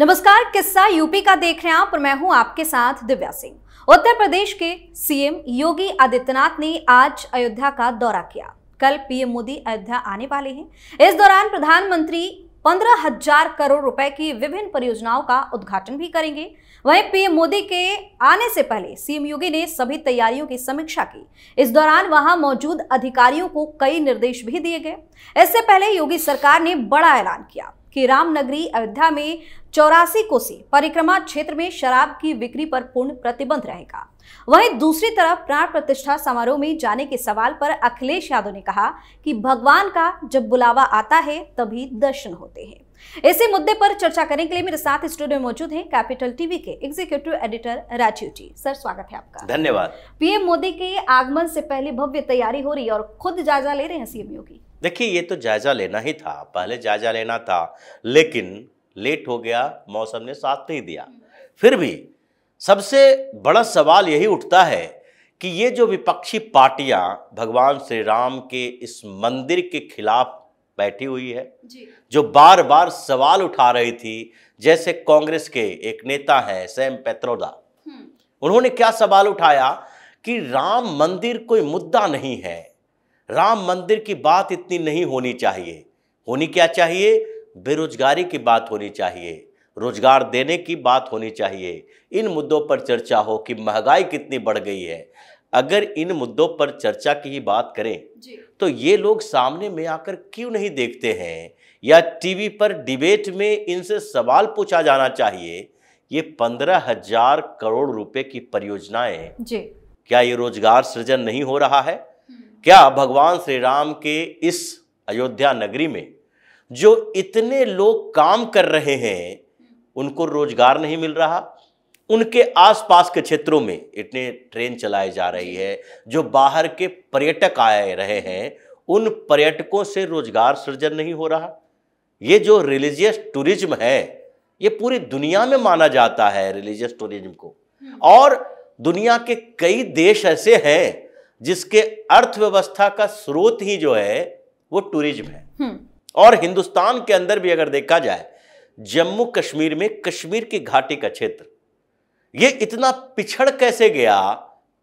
नमस्कार किस्सा यूपी का देख रहे हैं आप और मैं हूं आपके साथ दिव्या सिंह उत्तर प्रदेश के सीएम योगी आदित्यनाथ ने आज अयोध्या का दौरा किया कल पीएम मोदी अयोध्या आने वाले हैं इस दौरान प्रधानमंत्री पंद्रह हजार करोड़ रुपए की विभिन्न परियोजनाओं का उद्घाटन भी करेंगे वहीं पीएम मोदी के आने से पहले सीएम योगी ने सभी तैयारियों की समीक्षा की इस दौरान वहां मौजूद अधिकारियों को कई निर्देश भी दिए गए इससे पहले योगी सरकार ने बड़ा ऐलान किया कि रामनगरी अयोध्या में चौरासी कोसी परिक्रमा क्षेत्र में शराब की बिक्री पर पूर्ण प्रतिबंध रहेगा वहीं दूसरी तरफ प्राण प्रतिष्ठा समारोह में जाने के सवाल पर अखिलेश यादव ने कहा कि भगवान का जब बुलावा आता है तभी दर्शन होते हैं इसी मुद्दे पर चर्चा करने के लिए मेरे साथ स्टूडियो में मौजूद हैं कैपिटल टीवी के executive editor Rajeev ji sir स्वागत है आपका धन्यवाद पीएम मोदी के आगमन से पहले भव्य तैयारी हो रही है और खुद जायजा ले रहे हैं सीएम योगी देखिए ये तो जायज़ा लेना ही था पहले जायज़ा लेना था लेकिन लेट हो गया मौसम ने साथ नहीं दिया फिर भी सबसे बड़ा सवाल यही उठता है कि ये जो विपक्षी पार्टियां भगवान श्री राम के इस मंदिर के खिलाफ बैठी हुई है जो बार बार सवाल उठा रही थी जैसे कांग्रेस के एक नेता हैं सैम पैत्रोदा हम्म। उन्होंने क्या सवाल उठाया कि राम मंदिर कोई मुद्दा नहीं है राम मंदिर की बात इतनी नहीं होनी चाहिए होनी क्या चाहिए बेरोजगारी की बात होनी चाहिए रोजगार देने की बात होनी चाहिए इन मुद्दों पर चर्चा हो कि महंगाई कितनी बढ़ गई है अगर इन मुद्दों पर चर्चा की ही बात करें तो ये लोग सामने में आकर क्यों नहीं देखते हैं या टीवी पर डिबेट में इनसे सवाल पूछा जाना चाहिए ये पंद्रह हजार करोड़ रुपए की परियोजनाएं क्या ये रोजगार सृजन नहीं हो रहा है क्या भगवान श्री राम के इस अयोध्या नगरी में जो इतने लोग काम कर रहे हैं उनको रोजगार नहीं मिल रहा उनके आसपास के क्षेत्रों में इतने ट्रेन चलाई जा रही है जो बाहर के पर्यटक आए रहे हैं उन पर्यटकों से रोजगार सृजन नहीं हो रहा ये जो रिलीजियस टूरिज्म है ये पूरी दुनिया में माना जाता है रिलीजियस टूरिज्म को और दुनिया के कई देश ऐसे हैं जिसके अर्थव्यवस्था का स्रोत ही जो है वो टूरिज्म है हम्म। और हिंदुस्तान के अंदर भी अगर देखा जाए जम्मू कश्मीर में कश्मीर की घाटी का क्षेत्र ये इतना पिछड़ कैसे गया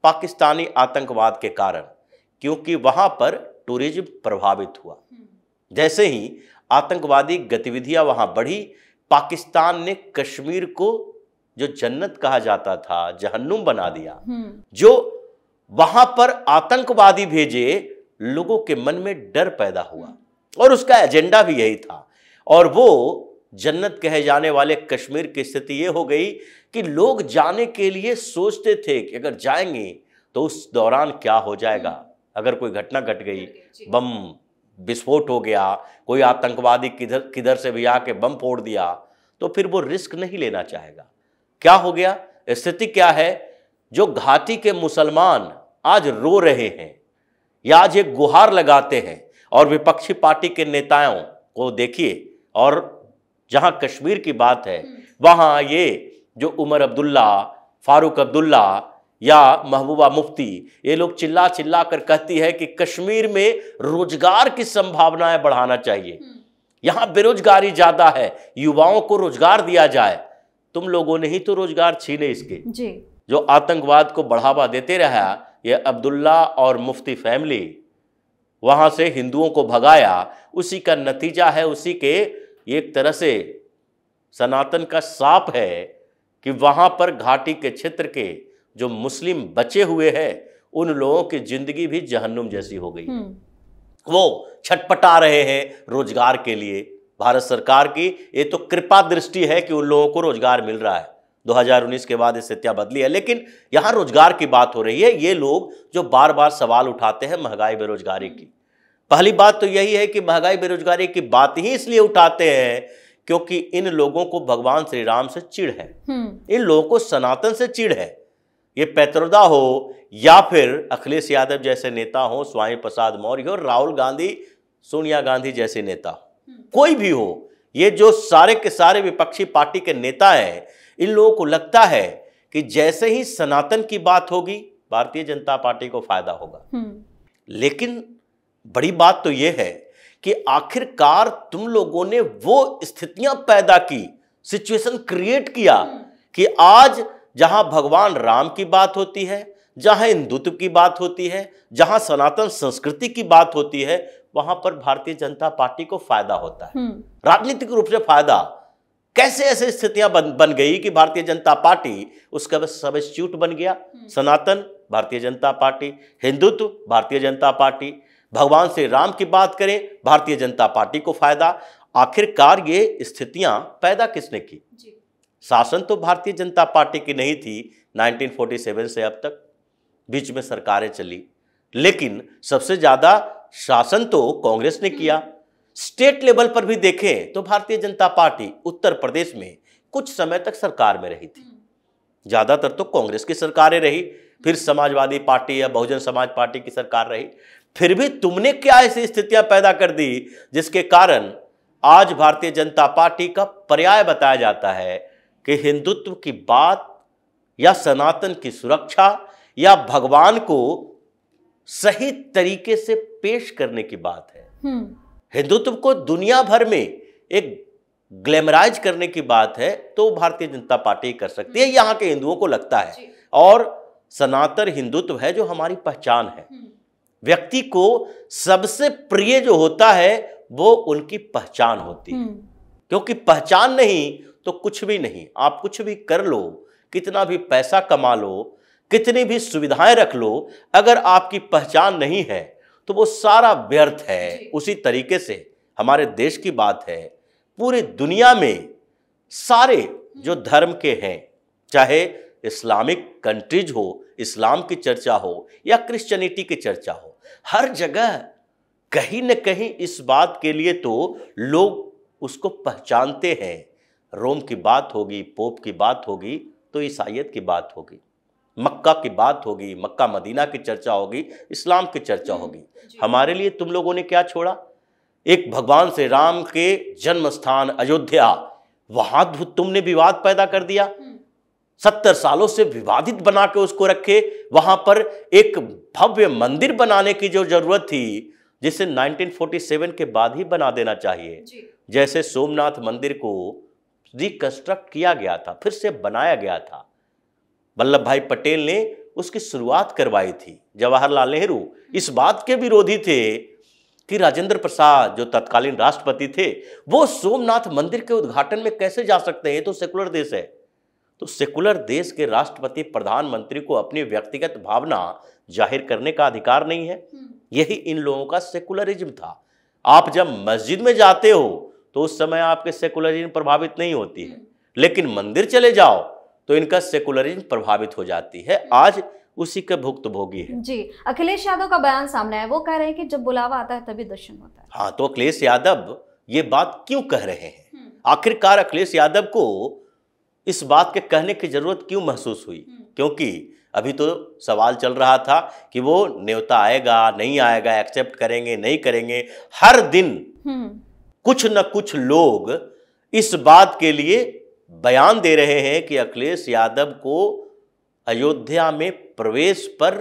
पाकिस्तानी आतंकवाद के कारण क्योंकि वहां पर टूरिज्म प्रभावित हुआ हम्म। जैसे ही आतंकवादी गतिविधियां वहां बढ़ी पाकिस्तान ने कश्मीर को जो जन्नत कहा जाता था जहन्नुम बना दिया हम्म। जो वहां पर आतंकवादी भेजे लोगों के मन में डर पैदा हुआ और उसका एजेंडा भी यही था और वो जन्नत कहे जाने वाले कश्मीर की स्थिति ये हो गई कि लोग जाने के लिए सोचते थे कि अगर जाएंगे तो उस दौरान क्या हो जाएगा अगर कोई घटना घट गट गई बम विस्फोट हो गया कोई आतंकवादी किधर किधर से भी आके बम फोड़ दिया तो फिर वो रिस्क नहीं लेना चाहेगा क्या हो गया स्थिति क्या है जो घाटी के मुसलमान आज रो रहे हैं या आज एक गुहार लगाते हैं और विपक्षी पार्टी के नेताओं को देखिए और जहां कश्मीर की बात है हम्म। वहां ये जो उमर अब्दुल्ला फारूक अब्दुल्ला या महबूबा मुफ्ती ये लोग चिल्ला चिल्ला कर कहती है कि कश्मीर में रोजगार की संभावनाएं बढ़ाना चाहिए हम्म। यहां बेरोजगारी ज़्यादा है युवाओं को रोजगार दिया जाए तुम लोगों ने ही तो रोजगार छीने इसके जी। जो आतंकवाद को बढ़ावा देते रहा ये अब्दुल्ला और मुफ्ती फैमिली वहाँ से हिंदुओं को भगाया उसी का नतीजा है उसी के एक तरह से सनातन का साप है कि वहाँ पर घाटी के क्षेत्र के जो मुस्लिम बचे हुए हैं उन लोगों की ज़िंदगी भी जहन्नुम जैसी हो गई हम्म। वो छटपटा रहे हैं रोजगार के लिए भारत सरकार की ये तो कृपा दृष्टि है कि उन लोगों को रोजगार मिल रहा है 2019 के बाद स्थितियां बदली है लेकिन यहाँ रोजगार की बात हो रही है ये लोग जो बार बार सवाल उठाते हैं महंगाई बेरोजगारी की पहली बात तो यही है कि महंगाई बेरोजगारी की बात ही इसलिए उठाते हैं क्योंकि इन लोगों को भगवान श्री राम से चिड़ है हम्म। इन लोगों को सनातन से चिड़ है ये पैतृदा हो या फिर अखिलेश यादव जैसे नेता हो स्वामी प्रसाद मौर्य हो राहुल गांधी सोनिया गांधी जैसे नेता हम्म। कोई भी हो ये जो सारे के सारे विपक्षी पार्टी के नेता हैं इन लोगों को लगता है कि जैसे ही सनातन की बात होगी भारतीय जनता पार्टी को फायदा होगा हम्म। लेकिन बड़ी बात तो यह है कि आखिरकार तुम लोगों ने वो स्थितियां पैदा की सिचुएशन क्रिएट किया हम्म। कि आज जहां भगवान राम की बात होती है जहां हिंदुत्व की बात होती है जहां सनातन संस्कृति की बात होती है वहां पर भारतीय जनता पार्टी को फायदा होता है हम्म। राजनीतिक रूप से फायदा कैसे ऐसे स्थितियां बन बन गई कि भारतीय जनता पार्टी उसका सबस्ट्यूट बन गया हम्म। सनातन भारतीय जनता पार्टी हिंदुत्व भारतीय जनता पार्टी भगवान श्री राम की बात करें भारतीय जनता पार्टी को फायदा आखिरकार ये स्थितियां पैदा किसने की शासन तो भारतीय जनता पार्टी की नहीं थी 1947 से अब तक बीच में सरकारें चली लेकिन सबसे ज़्यादा शासन तो कांग्रेस ने किया स्टेट लेवल पर भी देखें तो भारतीय जनता पार्टी उत्तर प्रदेश में कुछ समय तक सरकार में रही थी हम्म। ज़्यादातर तो कांग्रेस की सरकारें रही फिर हम्म। समाजवादी पार्टी या बहुजन समाज पार्टी की सरकार रही फिर भी तुमने क्या ऐसी स्थितियां पैदा कर दी जिसके कारण आज भारतीय जनता पार्टी का पर्याय बताया जाता है कि हिंदुत्व की बात या सनातन की सुरक्षा या भगवान को सही तरीके से पेश करने की बात है हम्म। हिंदुत्व को दुनिया भर में एक ग्लैमराइज करने की बात है तो भारतीय जनता पार्टी कर सकती है हम्म। यहाँ के हिंदुओं को लगता है और सनातन हिंदुत्व है जो हमारी पहचान है हम्म। व्यक्ति को सबसे प्रिय जो होता है वो उनकी पहचान होती है हम्म। क्योंकि पहचान नहीं तो कुछ भी नहीं आप कुछ भी कर लो कितना भी पैसा कमा लो कितनी भी सुविधाएं रख लो अगर आपकी पहचान नहीं है तो वो सारा व्यर्थ है उसी तरीके से हमारे देश की बात है पूरी दुनिया में सारे हम्म। जो धर्म के हैं चाहे इस्लामिक कंट्रीज हो इस्लाम की चर्चा हो या क्रिश्चियनिटी की चर्चा हो हर जगह कहीं न कहीं इस बात के लिए तो लोग उसको पहचानते हैं रोम की बात होगी पोप की बात होगी तो ईसाइत की बात होगी मक्का की बात होगी मक्का मदीना की चर्चा होगी इस्लाम की चर्चा होगी हमारे लिए तुम लोगों ने क्या छोड़ा एक भगवान श्री राम के जन्म स्थान अयोध्या वहां तुमने विवाद पैदा कर दिया हम्म। सत्तर सालों से विवादित बना के उसको रखे वहां पर एक भव्य मंदिर बनाने की जो जरूरत थी जिसे 1947 के बाद ही बना देना चाहिए जैसे सोमनाथ मंदिर को रिकंस्ट्रक्ट किया गया था फिर से बनाया गया था वल्लभ भाई पटेल ने उसकी शुरुआत करवाई थी जवाहरलाल नेहरू इस बात के विरोधी थे कि राजेंद्र प्रसाद जो तत्कालीन राष्ट्रपति थे वो सोमनाथ मंदिर के उद्घाटन में कैसे जा सकते हैं तो सेकुलर देश है तो सेकुलर देश के राष्ट्रपति प्रधानमंत्री को अपनी व्यक्तिगत भावना जाहिर करने का अधिकार नहीं है हम्म। यही इन लोगों का सेकुलरिज्म था आप जब मस्जिद में जाते हो तो उस समय आपके सेकुलरिज्म प्रभावित नहीं होती है हम्म। लेकिन मंदिर चले जाओ तो इनका सेकुलरिज्म प्रभावित हो जाती है आज उसी के भुक्त भोगी है जी अखिलेश यादव का बयान सामने आया वो कह रहे हैं कि जब बुलावा आता है तभी दर्शन होता है हाँ तो अखिलेश यादव ये बात क्यों कह रहे हैं हम्म। आखिरकार अखिलेश यादव को इस बात के कहने की जरूरत क्यों महसूस हुई हम्म। क्योंकि अभी तो सवाल चल रहा था कि वो न्योता आएगा नहीं आएगा एक्सेप्ट करेंगे नहीं करेंगे हर दिन हम्म। कुछ न कुछ लोग इस बात के लिए बयान दे रहे हैं कि अखिलेश यादव को अयोध्या में प्रवेश पर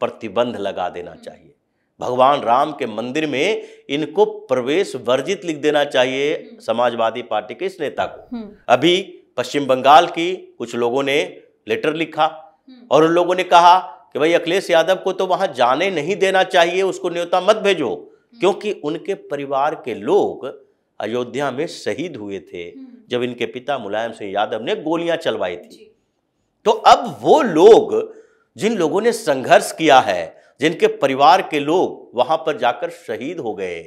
प्रतिबंध लगा देना हम्म। चाहिए भगवान राम के मंदिर में इनको प्रवेश वर्जित लिख देना चाहिए हम्म। समाजवादी पार्टी के इस नेता को हम्म। अभी पश्चिम बंगाल की कुछ लोगों ने लेटर लिखा और उन लोगों ने कहा कि भाई अखिलेश यादव को तो वहां जाने नहीं देना चाहिए उसको न्योता मत भेजो क्योंकि उनके परिवार के लोग अयोध्या में शहीद हुए थे हम्म। जब इनके पिता मुलायम सिंह यादव ने गोलियां चलवाई थी तो अब वो लोग जिन लोगों ने संघर्ष किया है जिनके परिवार के लोग वहां पर जाकर शहीद हो गए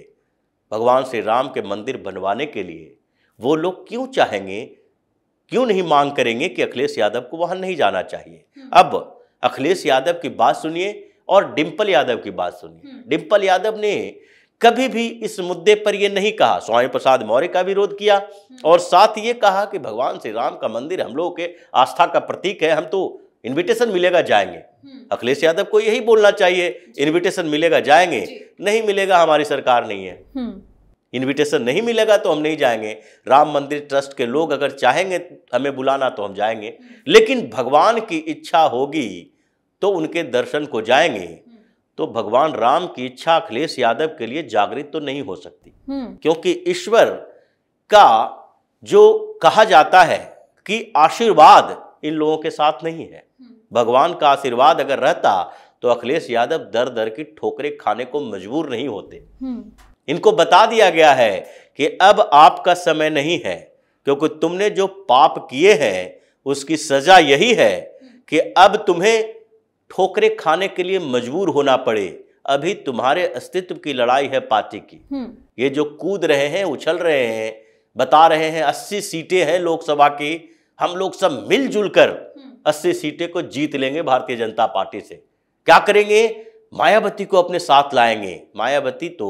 भगवान श्री राम के मंदिर बनवाने के लिए वो लोग क्यों चाहेंगे क्यों नहीं मांग करेंगे कि अखिलेश यादव को वहां नहीं जाना चाहिए हम्म। अब अखिलेश यादव की बात सुनिए और डिम्पल यादव की बात सुनिए हम्म। डिम्पल यादव ने कभी भी इस मुद्दे पर यह नहीं कहा स्वामी प्रसाद मौर्य का विरोध किया और साथ ये कहा कि भगवान श्री राम का मंदिर हम लोगों के आस्था का प्रतीक है हम तो इनविटेशन मिलेगा जाएंगे हम्म। अखिलेश यादव को यही बोलना चाहिए इनविटेशन मिलेगा जाएंगे नहीं मिलेगा हमारी सरकार नहीं है इनविटेशन हम्म। नहीं मिलेगा तो हम नहीं जाएंगे राम मंदिर ट्रस्ट के लोग अगर चाहेंगे हमें बुलाना तो हम जाएंगे हम्म। लेकिन भगवान की इच्छा होगी तो उनके दर्शन को जाएंगे तो भगवान राम की इच्छा अखिलेश यादव के लिए जागृत तो नहीं हो सकती हम्म। क्योंकि ईश्वर का जो कहा जाता है कि आशीर्वाद इन लोगों के साथ नहीं है हम्म। भगवान का आशीर्वाद अगर रहता तो अखिलेश यादव दर दर की ठोकरें खाने को मजबूर नहीं होते हम्म। इनको बता दिया गया है कि अब आपका समय नहीं है क्योंकि तुमने जो पाप किए हैं उसकी सजा यही है कि अब तुम्हें ठोकरे खाने के लिए मजबूर होना पड़े अभी तुम्हारे अस्तित्व की लड़ाई है पार्टी की हम्म। ये जो कूद रहे हैं उछल रहे हैं बता रहे हैं अस्सी सीटें हैं लोकसभा की हम लोग सब मिलजुल कर हम्म। अस्सी सीटें को जीत लेंगे भारतीय जनता पार्टी से क्या करेंगे मायावती को अपने साथ लाएंगे मायावती तो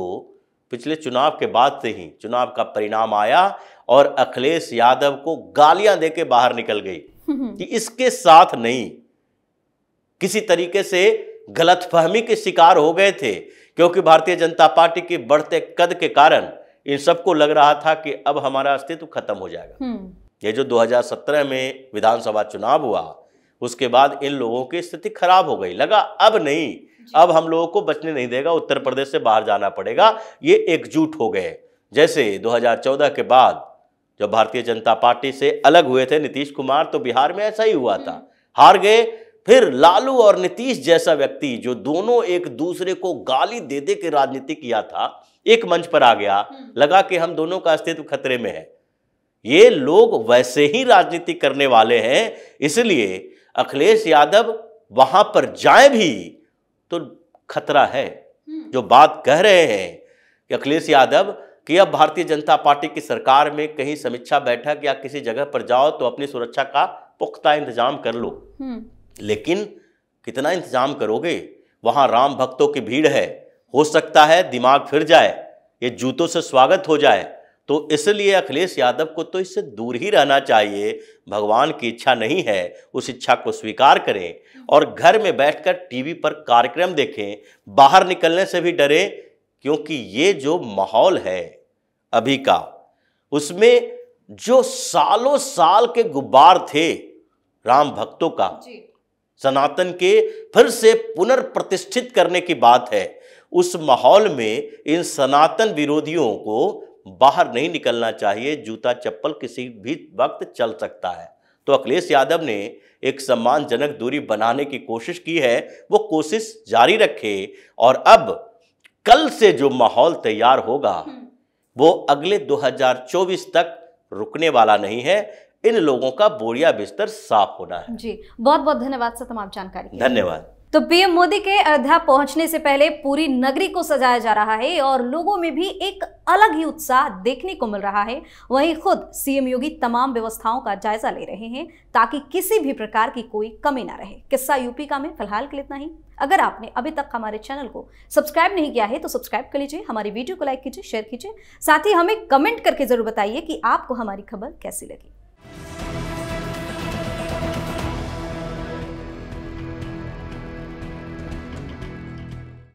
पिछले चुनाव के बाद से ही चुनाव का परिणाम आया और अखिलेश यादव को गालियां देके बाहर निकल गई हम्म। कि इसके साथ नहीं किसी तरीके से गलतफहमी के शिकार हो गए थे क्योंकि भारतीय जनता पार्टी के बढ़ते कद के कारण इन सबको लग रहा था कि अब हमारा अस्तित्व खत्म हो जाएगा हम्म। ये जो 2017 में विधानसभा चुनाव हुआ उसके बाद इन लोगों की स्थिति खराब हो गई लगा अब नहीं अब हम लोगों को बचने नहीं देगा उत्तर प्रदेश से बाहर जाना पड़ेगा ये एकजुट हो गए जैसे 2014 के बाद जब भारतीय जनता पार्टी से अलग हुए थे नीतीश कुमार तो बिहार में ऐसा ही हुआ था हम्म। हार गए फिर लालू और नीतीश जैसा व्यक्ति जो दोनों एक दूसरे को गाली दे दे के राजनीति किया था एक मंच पर आ गया हम्म। लगा कि हम दोनों का अस्तित्व खतरे में है ये लोग वैसे ही राजनीति करने वाले हैं इसलिए अखिलेश यादव वहां पर जाए भी तो खतरा है हम्म। जो बात कह रहे हैं कि अखिलेश यादव कि अब भारतीय जनता पार्टी की सरकार में कहीं समीक्षा बैठक या किसी जगह पर जाओ तो अपनी सुरक्षा का पुख्ता इंतजाम कर लो हम्म। लेकिन कितना इंतज़ाम करोगे वहाँ राम भक्तों की भीड़ है हो सकता है दिमाग फिर जाए ये जूतों से स्वागत हो जाए तो इसलिए अखिलेश यादव को तो इससे दूर ही रहना चाहिए भगवान की इच्छा नहीं है उस इच्छा को स्वीकार करें और घर में बैठकर टीवी पर कार्यक्रम देखें बाहर निकलने से भी डरें क्योंकि ये जो माहौल है अभी का उसमें जो सालों साल के गुब्बार थे राम भक्तों का सनातन के फिर से पुनर्प्रतिष्ठित करने की बात है उस माहौल में इन सनातन विरोधियों को बाहर नहीं निकलना चाहिए जूता चप्पल किसी भी वक्त चल सकता है तो अखिलेश यादव ने एक सम्मानजनक दूरी बनाने की कोशिश की है वो कोशिश जारी रखे और अब कल से जो माहौल तैयार होगा हम्म। वो अगले 2024 तक रुकने वाला नहीं है इन लोगों का बोरिया बिस्तर साफ होना है जी बहुत बहुत धन्यवाद सर तमाम जानकारी धन्यवाद तो पीएम मोदी के अयोध्या पहुंचने से पहले पूरी नगरी को सजाया जा रहा है और लोगों में भी एक अलग ही उत्साह देखने को मिल रहा है वहीं खुद सीएम योगी तमाम व्यवस्थाओं का जायजा ले रहे हैं ताकि किसी भी प्रकार की कोई कमी ना रहे किस्सा यूपी का में फिलहाल के लिए इतना ही अगर आपने अभी तक हमारे चैनल को सब्सक्राइब नहीं किया है तो सब्सक्राइब कर लीजिए हमारी वीडियो को लाइक कीजिए शेयर कीजिए साथ ही हमें कमेंट करके जरूर बताइए कि आपको हमारी खबर कैसी लगी